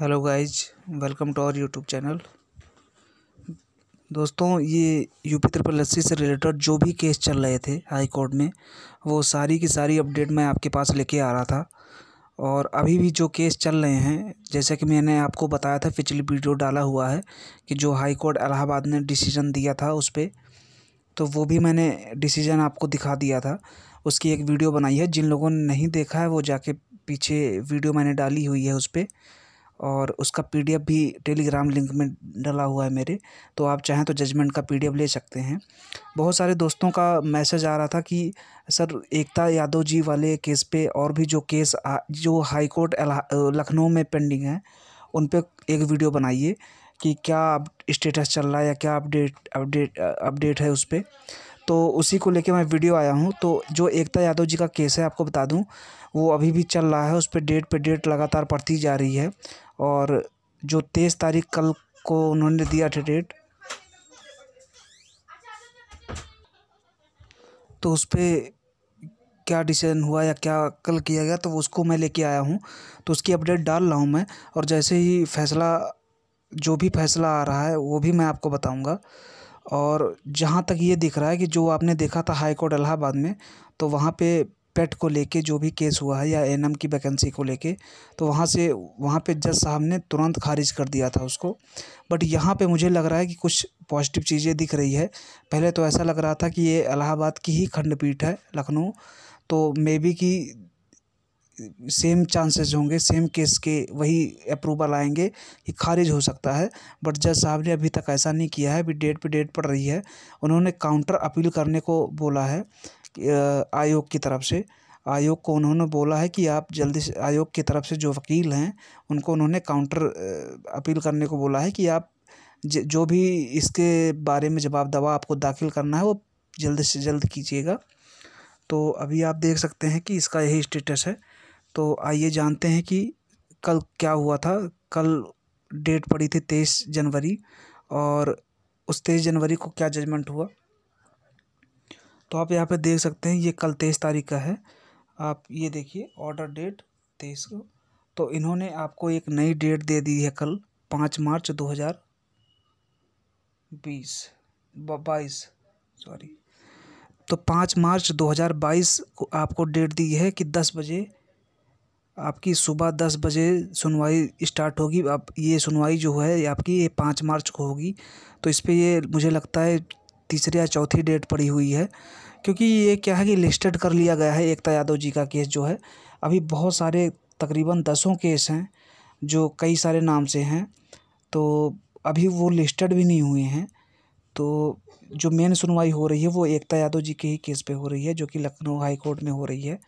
hello guys welcome to our YouTube channel दोस्तों ये UP triple लस्सी से रिलेटेड जो भी केस चल रहे थे हाई कोर्ट में वो सारी की सारी अपडेट मैं आपके पास लेके आ रहा था और अभी भी जो केस चल रहे हैं जैसे कि मैंने आपको बताया था पिछली वीडियो डाला हुआ है कि जो हाई कोर्ट इलाहाबाद ने डिसीजन दिया था उस पर तो वो भी मैंने डिसीजन आपको दिखा दिया था उसकी एक वीडियो बनाई है जिन लोगों ने नहीं देखा है वो जाके पीछे वीडियो मैंने डाली हुई है उस पर और उसका पी भी टेलीग्राम लिंक में डला हुआ है मेरे तो आप चाहें तो जजमेंट का पी ले सकते हैं बहुत सारे दोस्तों का मैसेज आ रहा था कि सर एकता यादव जी वाले केस पे और भी जो केस आ, जो हाई कोर्ट लखनऊ में पेंडिंग है उन पर एक वीडियो बनाइए कि क्या स्टेटस चल रहा है या क्या अपडेट अपडेट अपडेट है उस पर तो उसी को लेके मैं वीडियो आया हूँ तो जो एकता यादव जी का केस है आपको बता दूँ वो अभी भी चल रहा है उस पर डेट पर डेट लगातार पड़ती जा रही है और जो तेईस तारीख कल को उन्होंने दिया था डेट तो उस पर क्या डिसीजन हुआ या क्या कल किया गया तो उसको मैं लेके आया हूँ तो उसकी अपडेट डाल रहा हूँ मैं और जैसे ही फैसला जो भी फैसला आ रहा है वो भी मैं आपको बताऊँगा और जहाँ तक ये दिख रहा है कि जो आपने देखा था हाई कोर्ट इलाहाबाद में तो वहाँ पे पेट को लेके जो भी केस हुआ है या एनएम की वैकेंसी को लेके तो वहाँ से वहाँ पे जज साहब ने तुरंत खारिज कर दिया था उसको बट यहाँ पे मुझे लग रहा है कि कुछ पॉजिटिव चीज़ें दिख रही है पहले तो ऐसा लग रहा था कि ये इलाहाबाद की ही खंडपीठ है लखनऊ तो मे बी कि सेम चांसेस होंगे सेम केस के वही अप्रूवल आएंगे कि खारिज हो सकता है बट जज साहब ने अभी तक ऐसा नहीं किया है अभी डेट पे डेट पड़ रही है उन्होंने काउंटर अपील करने को बोला है आयोग की तरफ से आयोग को उन्होंने बोला है कि आप जल्दी से आयोग की तरफ से जो वकील हैं उनको उन्होंने काउंटर अपील करने को बोला है कि आप जो भी इसके बारे में जवाब दवा आपको दाखिल करना है वो जल्द से जल्द कीजिएगा तो अभी आप देख सकते हैं कि इसका यही स्टेटस है तो आइए जानते हैं कि कल क्या हुआ था कल डेट पड़ी थी तेईस जनवरी और उस तेईस जनवरी को क्या जजमेंट हुआ तो आप यहाँ पे देख सकते हैं ये कल तेईस तारीख का है आप ये देखिए ऑर्डर डेट तेईस को तो इन्होंने आपको एक नई डेट दे दी है कल पाँच मार्च दो हज़ार बीस बाईस सॉरी तो पाँच मार्च दो हज़ार बाईस को आपको डेट दी है कि दस बजे आपकी सुबह दस बजे सुनवाई स्टार्ट होगी आप ये सुनवाई जो है आपकी ये पाँच मार्च को होगी तो इस पर ये मुझे लगता है तीसरी या चौथी डेट पड़ी हुई है क्योंकि ये क्या है कि लिस्टेड कर लिया गया है एकता यादव जी का केस जो है अभी बहुत सारे तकरीबन दसों केस हैं जो कई सारे नाम से हैं तो अभी वो लिस्टेड भी नहीं हुए हैं तो जो मेन सुनवाई हो रही है वो एकता यादव जी के ही केस पे हो रही है जो कि लखनऊ हाई कोर्ट में हो रही है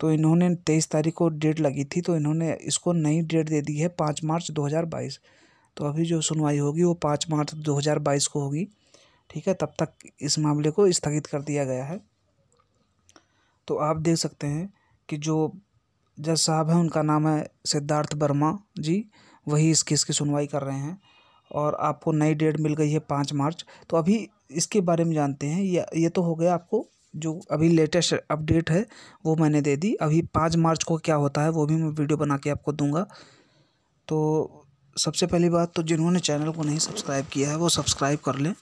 तो इन्होंने तेईस तारीख को डेट लगी थी तो इन्होंने इसको नई डेट दे दी है पाँच मार्च दो हज़ार बाईस तो अभी जो सुनवाई होगी वो पाँच मार्च दो हज़ार बाईस को होगी ठीक है तब तक इस मामले को स्थगित कर दिया गया है तो आप देख सकते हैं कि जो जज साहब हैं उनका नाम है सिद्धार्थ वर्मा जी वही इस केस की सुनवाई कर रहे हैं और आपको नई डेट मिल गई है पाँच मार्च तो अभी इसके बारे में जानते हैं ये ये तो हो गया आपको जो अभी लेटेस्ट अपडेट है वो मैंने दे दी अभी पाँच मार्च को क्या होता है वो भी मैं वीडियो बना के आपको दूंगा तो सबसे पहली बात तो जिन्होंने चैनल को नहीं सब्सक्राइब किया है वो सब्सक्राइब कर लें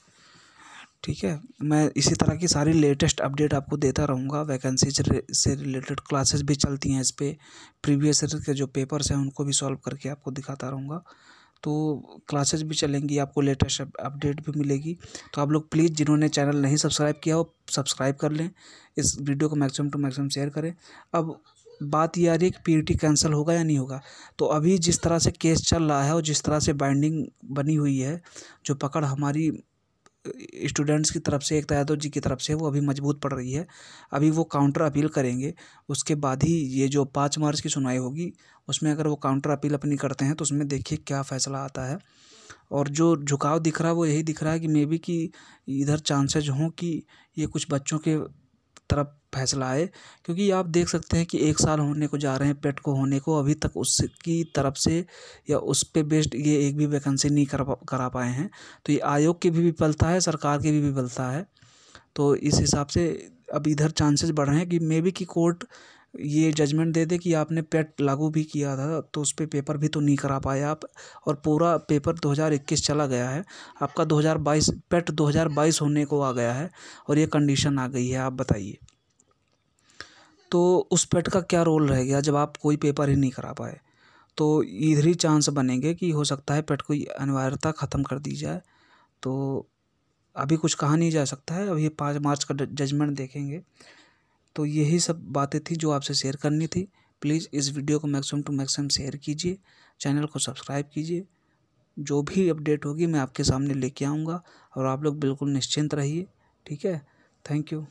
ठीक है मैं इसी तरह की सारी लेटेस्ट अपडेट आपको देता रहूँगा वैकेंसी से रिलेटेड क्लासेस भी चलती हैं इस पर प्रीवियस ईयर के जो पेपर्स हैं उनको भी सॉल्व करके आपको दिखाता रहूँगा तो क्लासेस भी चलेंगी आपको लेटेस्ट अपडेट भी मिलेगी तो आप लोग प्लीज़ जिन्होंने चैनल नहीं सब्सक्राइब किया हो सब्सक्राइब कर लें इस वीडियो को मैक्सिमम टू मैक्सिमम शेयर करें अब बात यह आ रही है कि पी कैंसिल होगा या नहीं होगा तो अभी जिस तरह से केस चल रहा है और जिस तरह से बाइंडिंग बनी हुई है जो पकड़ हमारी स्टूडेंट्स की तरफ से एक यादव जी की तरफ से वो अभी मजबूत पड़ रही है अभी वो काउंटर अपील करेंगे उसके बाद ही ये जो पाँच मार्च की सुनवाई होगी उसमें अगर वो काउंटर अपील अपनी करते हैं तो उसमें देखिए क्या फैसला आता है और जो झुकाव दिख रहा है वो यही दिख रहा है कि मे बी कि इधर चांसेज हों कि ये कुछ बच्चों के तरफ फैसला आए क्योंकि आप देख सकते हैं कि एक साल होने को जा रहे हैं पेट को होने को अभी तक उसकी तरफ से या उस पर बेस्ड ये एक भी वैकेंसी नहीं कर करा पाए हैं तो ये आयोग की भी विफलता है सरकार की भी विफलता है तो इस हिसाब से अब इधर चांसेस बढ़ रहे हैं कि मे बी की कोर्ट ये जजमेंट दे दे कि आपने पेट लागू भी किया था तो उस पर पे पेपर भी तो नहीं करा पाए आप और पूरा पेपर 2021 चला गया है आपका 2022 पेट 2022 होने को आ गया है और ये कंडीशन आ गई है आप बताइए तो उस पेट का क्या रोल रह गया जब आप कोई पेपर ही नहीं करा पाए तो इधर ही चांस बनेंगे कि हो सकता है पेट कोई अनिवार्यता ख़त्म कर दी जाए तो अभी कुछ कहा नहीं जा सकता है अभी पाँच मार्च का जजमेंट देखेंगे तो यही सब बातें थी जो आपसे शेयर करनी थी प्लीज़ इस वीडियो को मैक्सिमम टू मैक्सिमम शेयर कीजिए चैनल को सब्सक्राइब कीजिए जो भी अपडेट होगी मैं आपके सामने लेके आऊँगा और आप लोग बिल्कुल निश्चिंत रहिए ठीक है थैंक यू